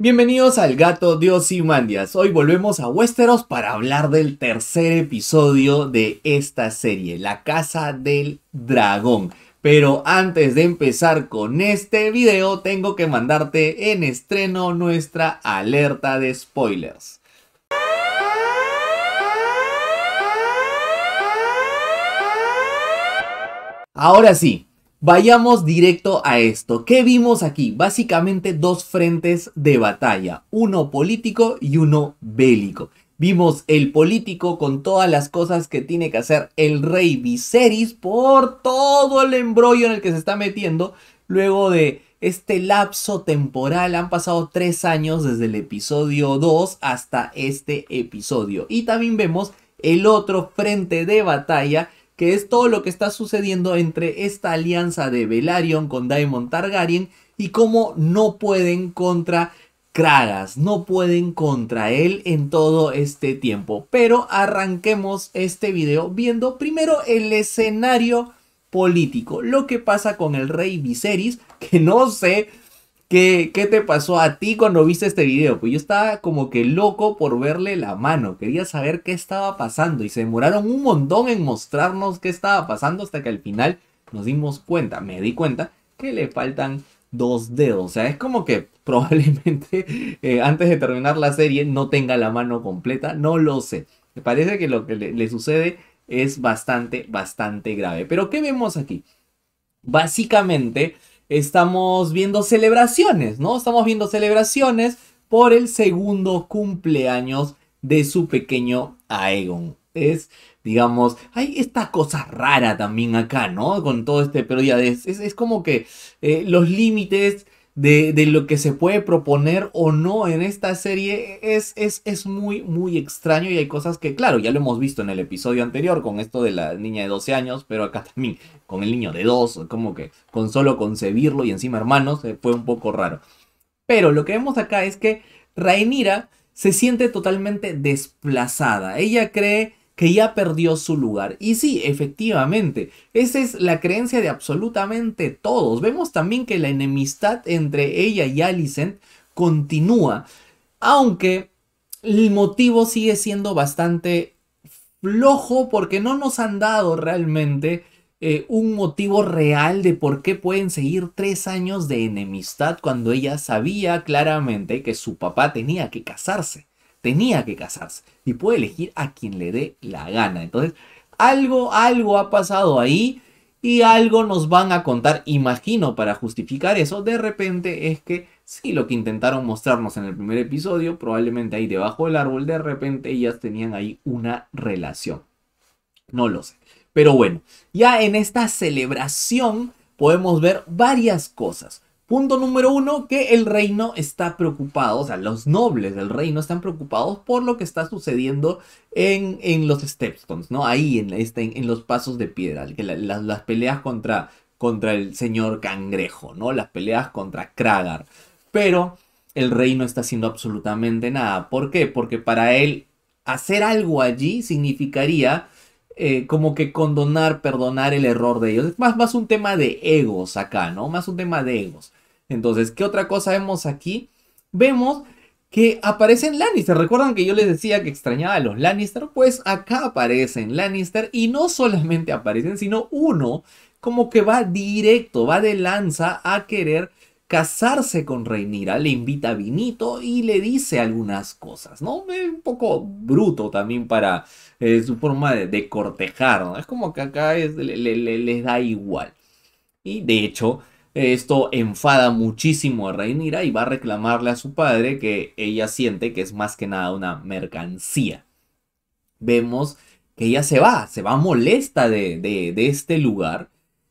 Bienvenidos al Gato Dios y Mandias. Hoy volvemos a Westeros para hablar del tercer episodio de esta serie, La Casa del Dragón. Pero antes de empezar con este video, tengo que mandarte en estreno nuestra alerta de spoilers. Ahora sí, Vayamos directo a esto. ¿Qué vimos aquí? Básicamente dos frentes de batalla, uno político y uno bélico. Vimos el político con todas las cosas que tiene que hacer el rey Viserys por todo el embrollo en el que se está metiendo luego de este lapso temporal. Han pasado tres años desde el episodio 2 hasta este episodio. Y también vemos el otro frente de batalla que es todo lo que está sucediendo entre esta alianza de Velaryon con Daemon Targaryen y cómo no pueden contra Kragas, no pueden contra él en todo este tiempo. Pero arranquemos este video viendo primero el escenario político, lo que pasa con el rey Viserys, que no sé ¿Qué, te pasó a ti cuando viste este video? Pues yo estaba como que loco por verle la mano, quería saber qué estaba pasando y se demoraron un montón en mostrarnos qué estaba pasando hasta que al final nos dimos cuenta, me di cuenta que le faltan dos dedos. O sea, es como que probablemente eh, antes de terminar la serie no tenga la mano completa, no lo sé. Me parece que lo que le sucede es bastante, bastante grave. Pero ¿qué vemos aquí? Básicamente estamos viendo celebraciones, ¿no? Estamos viendo celebraciones por el segundo cumpleaños de su pequeño Aegon. Es, digamos, hay esta cosa rara también acá, ¿no? Con todo este, pero ya es, como que eh, los límites de, lo que se puede proponer o no en esta serie es, es, muy, muy extraño y hay cosas que, claro, ya lo hemos visto en el episodio anterior con esto de la niña de 12 años, pero acá también con el niño de 2, como que con solo concebirlo y encima hermanos, eh, fue un poco raro. Pero lo que vemos acá es que Rainira se siente totalmente desplazada. Ella cree que ya perdió su lugar. Y sí, efectivamente, esa es la creencia de absolutamente todos. Vemos también que la enemistad entre ella y Alicent continúa, aunque el motivo sigue siendo bastante flojo porque no nos han dado realmente eh, un motivo real de por qué pueden seguir tres años de enemistad cuando ella sabía claramente que su papá tenía que casarse tenía que casarse y puede elegir a quien le dé la gana. Entonces, algo, algo ha pasado ahí y algo nos van a contar, imagino, para justificar eso. De repente es que sí, lo que intentaron mostrarnos en el primer episodio, probablemente ahí debajo del árbol, de repente ellas tenían ahí una relación. No lo sé. Pero bueno, ya en esta celebración podemos ver varias cosas. Punto número uno, que el reino está preocupado, o sea, los nobles del reino están preocupados por lo que está sucediendo en, en los Stepstones, ¿no? Ahí, en, este, en, los pasos de piedra, que las peleas contra, contra el señor cangrejo, ¿no? Las peleas contra Kragar. Pero el reino está haciendo absolutamente nada. ¿Por qué? Porque para él hacer algo allí significaría eh, como que condonar, perdonar el error de ellos. Es más, más un tema de egos acá, ¿no? Más un tema de egos. Entonces, ¿qué otra cosa vemos aquí? Vemos que aparecen Lannister. ¿Recuerdan que yo les decía que extrañaba a los Lannister? Pues acá aparecen Lannister y no solamente aparecen, sino uno como que va directo, va de lanza a querer casarse con Reinira, le invita a Vinito y le dice algunas cosas, ¿no? Un poco bruto también para eh, su forma de, cortejar, ¿no? Es como que acá les da igual. Y de hecho, esto enfada muchísimo a Rhaenyra y va a reclamarle a su padre que ella siente que es más que nada una mercancía. Vemos que ella se va, se va molesta de, de, este lugar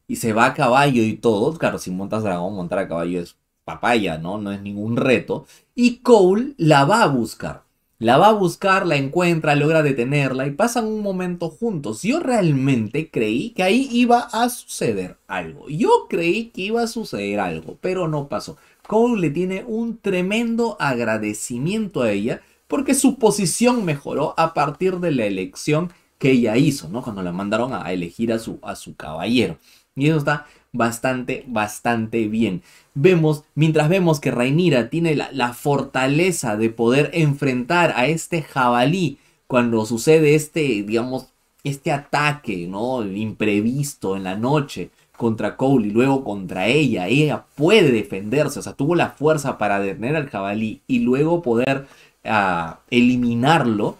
y se va a caballo y todo. Claro, si montas dragón, montar a caballo es papaya, ¿no? No es ningún reto. Y Cole la va a buscar. La va a buscar, la encuentra, logra detenerla y pasan un momento juntos. Yo realmente creí que ahí iba a suceder algo. Yo creí que iba a suceder algo, pero no pasó. Cole le tiene un tremendo agradecimiento a ella porque su posición mejoró a partir de la elección que ella hizo, ¿no? Cuando la mandaron a elegir a su, a su caballero. Y eso está bastante, bastante bien. Vemos, mientras vemos que Rainira tiene la, fortaleza de poder enfrentar a este jabalí cuando sucede este, digamos, este ataque, ¿no? Imprevisto en la noche contra Cole y luego contra ella. Ella puede defenderse, o sea, tuvo la fuerza para detener al jabalí y luego poder ah, eliminarlo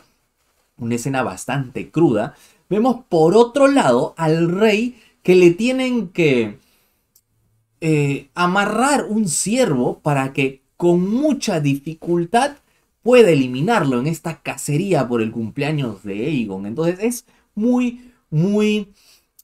una escena bastante cruda, vemos por otro lado al rey que le tienen que eh, amarrar un ciervo para que con mucha dificultad pueda eliminarlo en esta cacería por el cumpleaños de Aegon. Entonces es muy, muy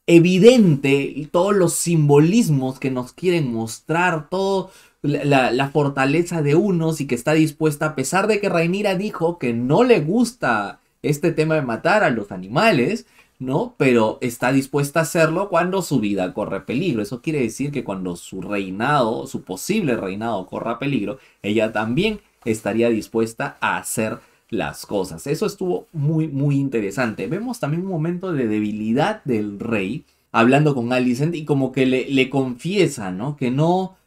evidente todos los simbolismos que nos quieren mostrar, todo la, la, fortaleza de unos y que está dispuesta, a pesar de que Rhaenyra dijo que no le gusta este tema de matar a los animales, ¿no? Pero está dispuesta a hacerlo cuando su vida corre peligro. Eso quiere decir que cuando su reinado, su posible reinado corra peligro, ella también estaría dispuesta a hacer las cosas. Eso estuvo muy, muy interesante. Vemos también un momento de debilidad del rey hablando con Alicent y como que le, le confiesa, ¿no? Que no,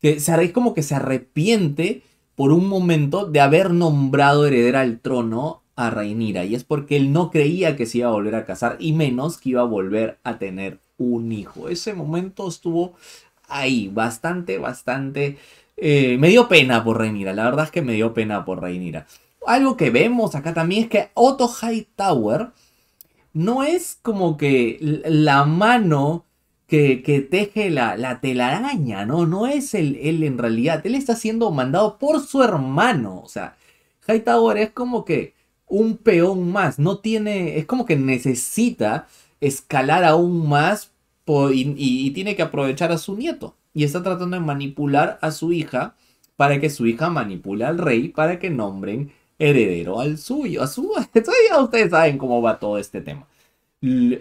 que se, es como que se arrepiente por un momento de haber nombrado heredera al trono a Rainira. Y es porque él no creía que se iba a volver a casar y menos que iba a volver a tener un hijo. Ese momento estuvo ahí, bastante, bastante... Eh, me dio pena por Reinira, la verdad es que me dio pena por Reinira. Algo que vemos acá también es que Otto Hightower no es como que la mano que, teje la, telaraña, ¿no? No es él en realidad, él está siendo mandado por su hermano, o sea, Hightower es como que un peón más. No tiene. Es como que necesita escalar aún más y, tiene que aprovechar a su nieto. Y está tratando de manipular a su hija para que su hija manipule al rey para que nombren heredero al suyo. A su, ya ustedes saben cómo va todo este tema.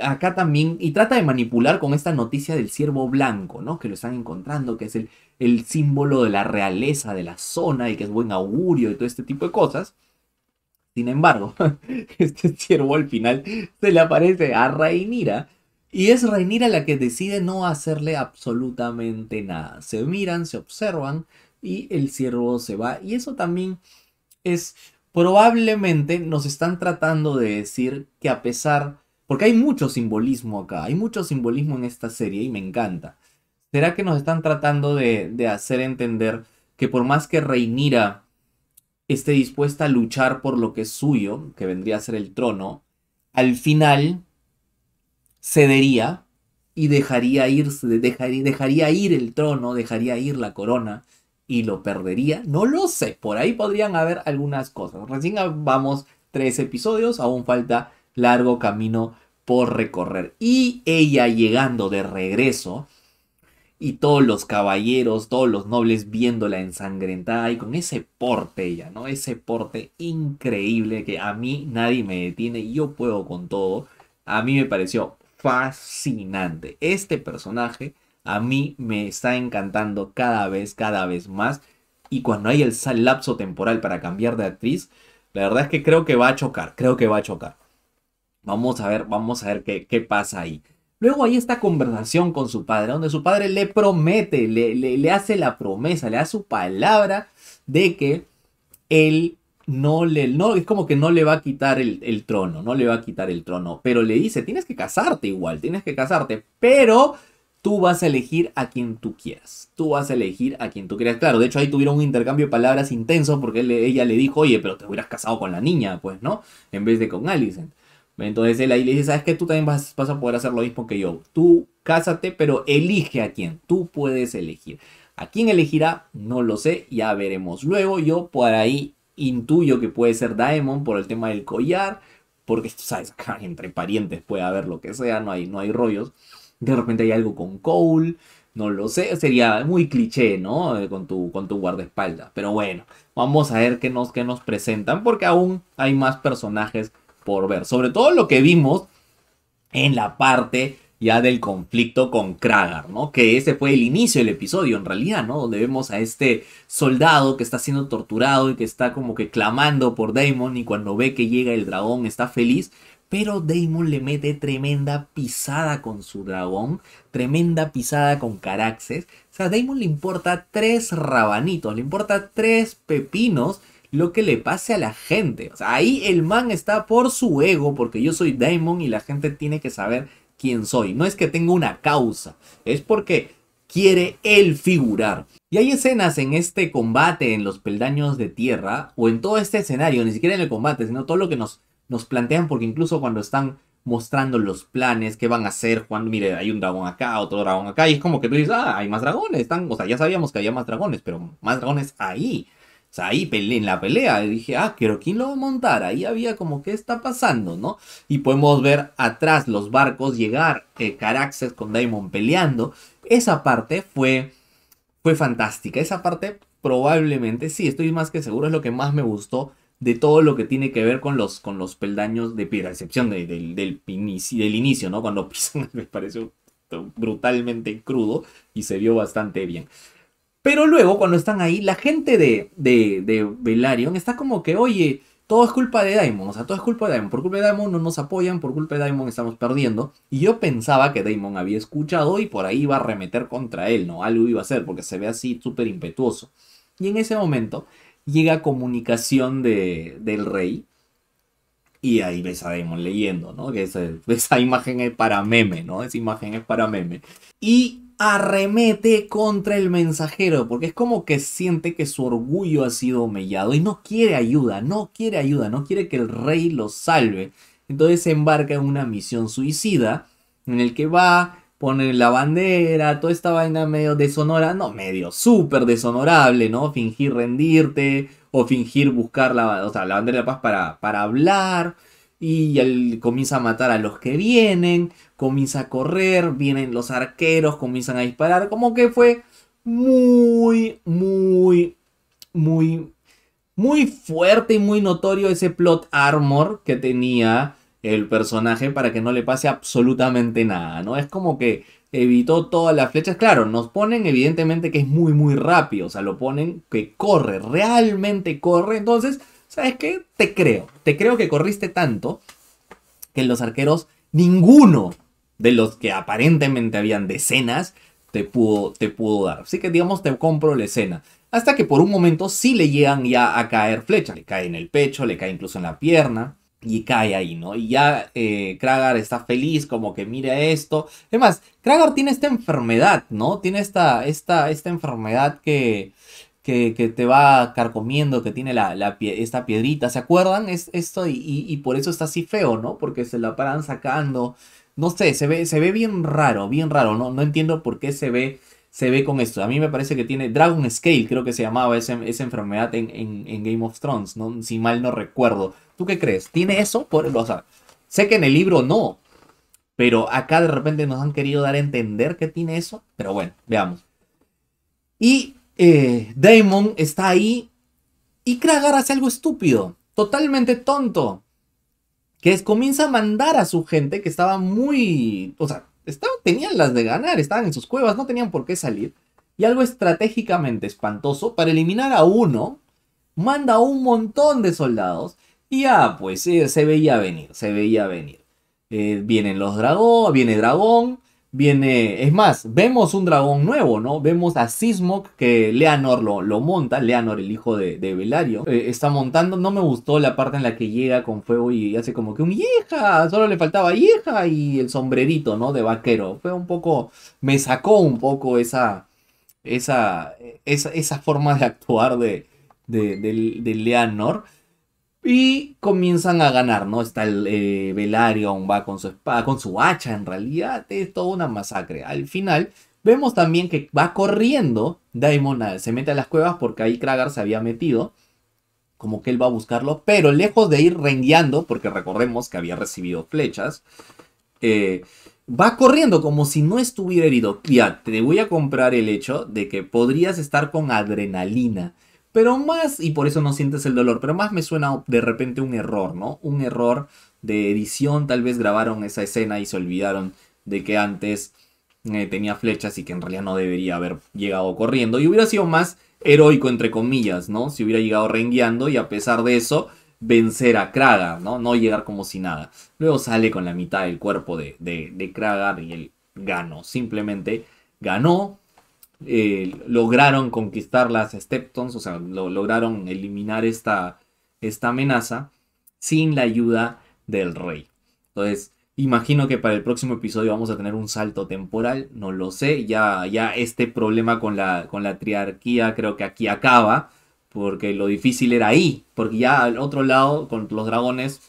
Acá también, y trata de manipular con esta noticia del ciervo blanco, ¿no? Que lo están encontrando, que es el, el símbolo de la realeza de la zona y que es buen augurio y todo este tipo de cosas sin embargo, este ciervo al final se le aparece a Rainira y es Rainira la que decide no hacerle absolutamente nada. Se miran, se observan y el ciervo se va. Y eso también es probablemente nos están tratando de decir que a pesar, porque hay mucho simbolismo acá, hay mucho simbolismo en esta serie y me encanta. ¿Será que nos están tratando de, de hacer entender que por más que Reinira esté dispuesta a luchar por lo que es suyo, que vendría a ser el trono, al final cedería y dejaría ir, dejaría ir el trono, dejaría ir la corona y lo perdería. No lo sé, por ahí podrían haber algunas cosas. Recién vamos tres episodios, aún falta largo camino por recorrer. Y ella llegando de regreso y todos los caballeros, todos los nobles viéndola ensangrentada y con ese porte ella, ¿no? Ese porte increíble que a mí nadie me detiene, yo puedo con todo. A mí me pareció fascinante. Este personaje a mí me está encantando cada vez, cada vez más. Y cuando hay el lapso temporal para cambiar de actriz, la verdad es que creo que va a chocar, creo que va a chocar. Vamos a ver, vamos a ver qué, qué pasa ahí. Luego hay esta conversación con su padre, donde su padre le promete, le, le, hace la promesa, le da su palabra de que él no le, no, es como que no le va a quitar el, trono, no le va a quitar el trono, pero le dice, tienes que casarte igual, tienes que casarte, pero tú vas a elegir a quien tú quieras, tú vas a elegir a quien tú quieras. Claro, de hecho ahí tuvieron un intercambio de palabras intenso porque ella le dijo, oye, pero te hubieras casado con la niña, pues, ¿no? En vez de con Alice. Entonces él ahí le dice, ¿sabes qué? Tú también vas, a poder hacer lo mismo que yo. Tú cásate, pero elige a quién. Tú puedes elegir. ¿A quién elegirá? No lo sé, ya veremos. Luego yo por ahí intuyo que puede ser Daemon por el tema del collar, porque sabes, entre parientes puede haber lo que sea, no hay, no hay rollos. De repente hay algo con Cole, no lo sé, sería muy cliché, ¿no? Eh, con tu, con tu guardaespaldas. Pero bueno, vamos a ver qué nos, qué nos presentan, porque aún hay más personajes por ver. Sobre todo lo que vimos en la parte ya del conflicto con Kragar, ¿no? Que ese fue el inicio del episodio, en realidad, ¿no? Donde vemos a este soldado que está siendo torturado y que está como que clamando por Daemon... y cuando ve que llega el dragón está feliz, pero Daemon le mete tremenda pisada con su dragón, tremenda pisada con Caraxes. O sea, a le importa tres rabanitos, le importa tres pepinos lo que le pase a la gente. ahí el man está por su ego, porque yo soy Daemon y la gente tiene que saber quién soy. No es que tenga una causa, es porque quiere él figurar. Y hay escenas en este combate en los peldaños de tierra, o en todo este escenario, ni siquiera en el combate, sino todo lo que nos, nos plantean, porque incluso cuando están mostrando los planes, qué van a hacer, ...cuando mire, hay un dragón acá, otro dragón acá, y es como que tú dices, ah, hay más dragones, están, o sea, ya sabíamos que había más dragones, pero más dragones ahí sea, ahí en la pelea dije, ah, pero ¿quién lo va a montar? Ahí había como, ¿qué está pasando, no? Y podemos ver atrás los barcos llegar, eh, Caraxes con Daemon peleando. Esa parte fue, fue fantástica. Esa parte probablemente, sí, estoy más que seguro, es lo que más me gustó de todo lo que tiene que ver con los, con los peldaños de piedra, excepción del, inicio, del inicio, ¿no? Cuando pisan, me pareció brutalmente crudo y se vio bastante bien. Pero luego, cuando están ahí, la gente de, de, Velaryon está como que, oye, todo es culpa de Daimon, o sea, todo es culpa de Daimon. Por culpa de Daimon no nos apoyan, por culpa de Daimon estamos perdiendo. Y yo pensaba que Daimon había escuchado y por ahí iba a remeter contra él, ¿no? Algo iba a hacer, porque se ve así súper impetuoso. Y en ese momento llega comunicación de, del rey. Y ahí ves a Daimon leyendo, ¿no? Que esa, esa imagen es para meme, ¿no? Esa imagen es para meme. Y arremete contra el mensajero, porque es como que siente que su orgullo ha sido humillado y no quiere ayuda, no quiere ayuda, no quiere que el rey lo salve. Entonces se embarca en una misión suicida, en el que va, poner la bandera, toda esta vaina medio deshonora, no, medio súper deshonorable, ¿no? Fingir rendirte o fingir buscar la, o sea, la bandera de paz para, para hablar y él comienza a matar a los que vienen, comienza a correr, vienen los arqueros, comienzan a disparar, como que fue muy, muy, muy, muy fuerte y muy notorio ese plot armor que tenía el personaje para que no le pase absolutamente nada, ¿no? Es como que evitó todas las flechas. Claro, nos ponen evidentemente que es muy, muy rápido, o sea, lo ponen que corre, realmente corre, entonces ¿sabes qué? Te creo. Te creo que corriste tanto que en los arqueros, ninguno de los que aparentemente habían decenas, te pudo, te pudo dar. Así que digamos, te compro la escena. Hasta que por un momento sí le llegan ya a caer flechas. Le cae en el pecho, le cae incluso en la pierna. Y cae ahí, ¿no? Y ya eh, Kragar está feliz, como que mire esto. Además, más, Kragar tiene esta enfermedad, ¿no? Tiene esta, esta, esta enfermedad que, que, te va carcomiendo, que tiene la, la esta piedrita, ¿se acuerdan? Es, esto y, y, por eso está así feo, ¿no? Porque se la paran sacando. No sé, se ve, se ve bien raro, bien raro, ¿no? No entiendo por qué se ve, se ve con esto. A mí me parece que tiene Dragon Scale, creo que se llamaba esa, enfermedad en, Game of Thrones, ¿no? si mal no recuerdo. ¿Tú qué crees? ¿Tiene eso? Por, sé que en el libro no, pero acá de repente nos han querido dar a entender que tiene eso, pero bueno, veamos. Y eh, Damon está ahí y Kragar hace algo estúpido, totalmente tonto, que es, comienza a mandar a su gente que estaba muy, o sea, tenían las de ganar, estaban en sus cuevas, no tenían por qué salir. Y algo estratégicamente espantoso, para eliminar a uno, manda a un montón de soldados. Y ya, pues eh, se veía venir, se veía venir. Eh, vienen los dragón viene dragón, viene, es más, vemos un dragón nuevo, ¿no? Vemos a Sismok, que Leanor lo, lo monta, Leanor el hijo de, de Belario, eh, está montando, no me gustó la parte en la que llega con fuego y hace como que un hija, solo le faltaba hija y el sombrerito, ¿no? De vaquero, fue un poco, me sacó un poco esa, esa, esa, forma de actuar de, de, de y comienzan a ganar, ¿no? Está el eh, va con su espada, con su hacha, en realidad es toda una masacre. Al final, vemos también que va corriendo Daimon, se mete a las cuevas porque ahí Kragar se había metido. Como que él va a buscarlo, pero lejos de ir rengueando, porque recordemos que había recibido flechas, eh, va corriendo como si no estuviera herido. Ya, te voy a comprar el hecho de que podrías estar con adrenalina pero más, y por eso no sientes el dolor, pero más me suena de repente un error, ¿no? Un error de edición, tal vez grabaron esa escena y se olvidaron de que antes eh, tenía flechas y que en realidad no debería haber llegado corriendo. Y hubiera sido más heroico, entre comillas, ¿no? Si hubiera llegado rengueando y a pesar de eso, vencer a Krager ¿no? No llegar como si nada. Luego sale con la mitad del cuerpo de, de, de y él ganó. Simplemente ganó, eh, lograron conquistar las Steptons, o sea, lo, lograron eliminar esta, esta amenaza sin la ayuda del rey. Entonces, imagino que para el próximo episodio vamos a tener un salto temporal, no lo sé, ya, ya este problema con la, con la triarquía creo que aquí acaba, porque lo difícil era ahí, porque ya al otro lado, con los dragones,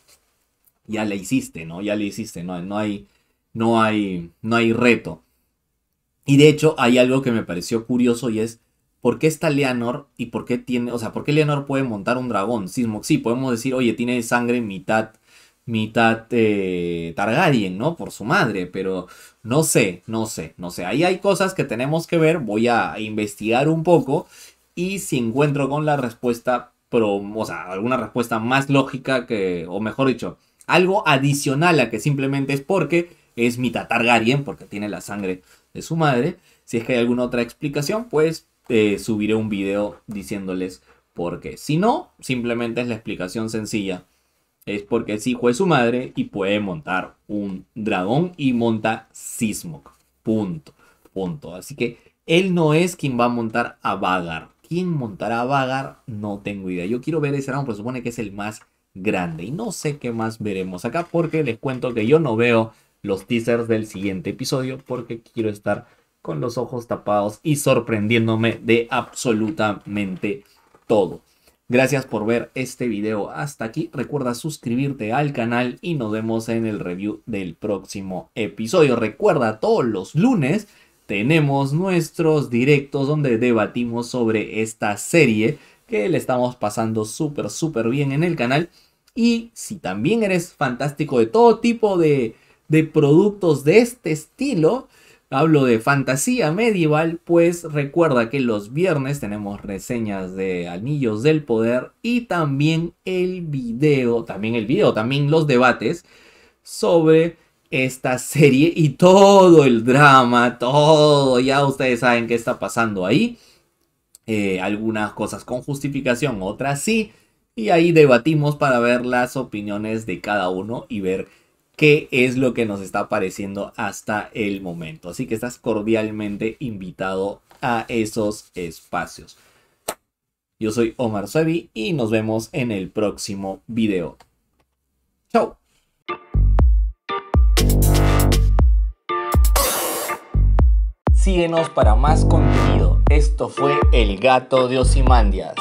ya le hiciste, ¿no? Ya le hiciste, no, no, hay, no, hay, no hay reto. Y de hecho hay algo que me pareció curioso y es por qué está Leonor y por qué tiene, o sea, por qué Leonor puede montar un dragón. Sí, sí podemos decir, oye, tiene sangre mitad, mitad eh, Targaryen, ¿no? Por su madre, pero no sé, no sé, no sé. Ahí hay cosas que tenemos que ver, voy a investigar un poco y si encuentro con la respuesta, o sea, alguna respuesta más lógica que, o mejor dicho, algo adicional a que simplemente es porque es mitad Targaryen, porque tiene la sangre de su madre. Si es que hay alguna otra explicación, pues eh, subiré un video diciéndoles por qué. Si no, simplemente es la explicación sencilla. Es porque es hijo es su madre y puede montar un dragón y monta Sismog. Punto. Punto. Así que él no es quien va a montar a Vagar. ¿Quién montará a Vagar? No tengo idea. Yo quiero ver ese dragón pero supone que es el más grande. Y no sé qué más veremos acá porque les cuento que yo no veo los teasers del siguiente episodio porque quiero estar con los ojos tapados y sorprendiéndome de absolutamente todo. Gracias por ver este video hasta aquí. Recuerda suscribirte al canal y nos vemos en el review del próximo episodio. Recuerda todos los lunes tenemos nuestros directos donde debatimos sobre esta serie que le estamos pasando súper súper bien en el canal. Y si también eres fantástico de todo tipo de de productos de este estilo, hablo de fantasía medieval, pues recuerda que los viernes tenemos reseñas de Anillos del Poder y también el video, también el video, también los debates sobre esta serie y todo el drama, todo, ya ustedes saben qué está pasando ahí. Eh, algunas cosas con justificación, otras sí. Y ahí debatimos para ver las opiniones de cada uno y ver qué es lo que nos está pareciendo hasta el momento. Así que estás cordialmente invitado a esos espacios. Yo soy Omar Suevi y nos vemos en el próximo video. ¡Chao! Síguenos para más contenido. Esto fue El Gato de Osimandias.